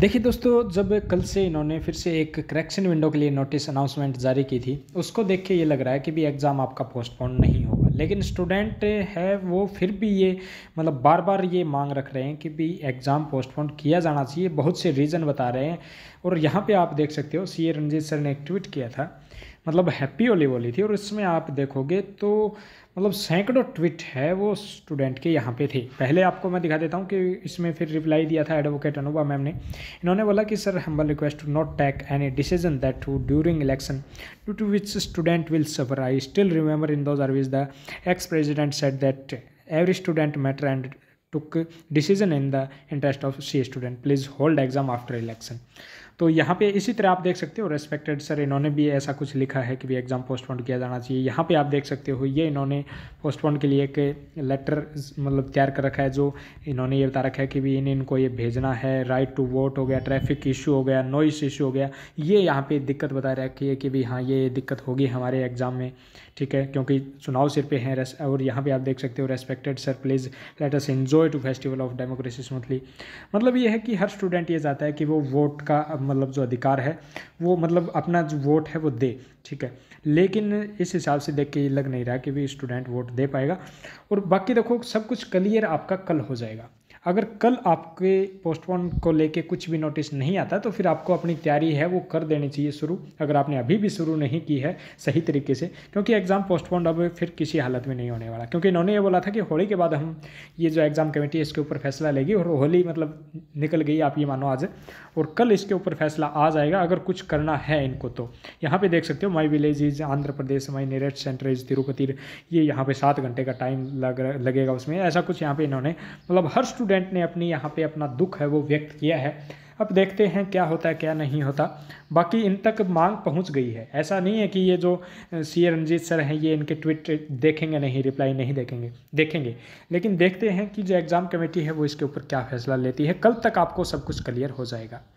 देखिए दोस्तों जब कल से इन्होंने फिर से एक करेक्शन विंडो के लिए नोटिस अनाउंसमेंट जारी की थी उसको देख के ये लग रहा है कि भी एग्ज़ाम आपका पोस्टपोन नहीं होगा लेकिन स्टूडेंट है वो फिर भी ये मतलब बार बार ये मांग रख रहे हैं कि भी एग्ज़ाम पोस्टपोन किया जाना चाहिए बहुत से रीज़न बता रहे हैं और यहाँ पर आप देख सकते हो सी रंजीत सर ने एक ट्वीट किया था मतलब हैप्पी होली बोली थी और इसमें आप देखोगे तो मतलब सैकड़ों ट्वीट है वो स्टूडेंट के यहाँ पे थे पहले आपको मैं दिखा देता हूँ कि इसमें फिर रिप्लाई दिया था एडवोकेट अनुभा मैम ने इन्होंने बोला कि sir humble request to not take any decision that to during election due to which student will suffer I still remember in do service the ex president said that every student matter and took decision in the interest of the student please hold exam after election तो यहाँ पे इसी तरह आप देख सकते हो respected sir इन्होंने भी ऐसा कुछ लिखा है कि भी एग्ज़ाम पोस्टपोन किया जाना चाहिए यहाँ पे आप देख सकते हो ये इन्होंने पोस्टपोन के लिए एक लेटर मतलब तैयार कर रखा है जो इन्होंने ये बता रखा है कि भी इन इनको ये भेजना है राइट टू वोट हो गया ट्रैफिक इशू हो गया नॉइस इशू हो गया ये यहाँ पर दिक्कत बता रखी है कि भाई हाँ ये दिक्कत होगी हमारे एग्ज़ाम में ठीक है क्योंकि चुनाव सिर पर हैं और यहाँ पे आप देख सकते हो respected sir please let us enjoy the festival of democracy smoothly मतलब ये है कि हर स्टूडेंट ये चाहता है कि वो वोट का मतलब जो अधिकार है वो मतलब अपना जो वोट है वो दे ठीक है लेकिन इस हिसाब से देख के ये लग नहीं रहा कि भी स्टूडेंट वोट दे पाएगा और बाकी देखो सब कुछ क्लियर आपका कल हो जाएगा अगर कल आपके पोस्टपोन को लेके कुछ भी नोटिस नहीं आता तो फिर आपको अपनी तैयारी है वो कर देनी चाहिए शुरू अगर आपने अभी भी शुरू नहीं की है सही तरीके से क्योंकि एग्ज़ाम पोस्टपोन अब फिर किसी हालत में नहीं होने वाला क्योंकि इन्होंने ये बोला था कि होली के बाद हम ये जो एग्ज़ाम कमेटी है इसके ऊपर फैसला लेगी और होली मतलब निकल गई आप ये मानो आज और कल इसके ऊपर फैसला आ जाएगा अगर कुछ करना है इनको तो यहाँ पर देख सकते हो my village is Andhra Pradesh my nearest centre is Tirupati ये यहाँ पे सात घंटे का टाइम लग लगेगा उसमें ऐसा कुछ यहाँ पे इन्होंने मतलब हर स्टूडेंट ने अपनी यहाँ पे अपना दुख है वो व्यक्त किया है अब देखते हैं क्या होता है क्या नहीं होता बाकी इन तक मांग पहुंच गई है ऐसा नहीं है कि ये जो सी रंजीत सर हैं ये इनके ट्वीट देखेंगे नहीं रिप्लाई नहीं देखेंगे देखेंगे लेकिन देखते हैं कि जो एग्ज़ाम कमेटी है वो इसके ऊपर क्या फैसला लेती है कल तक आपको सब कुछ क्लियर हो जाएगा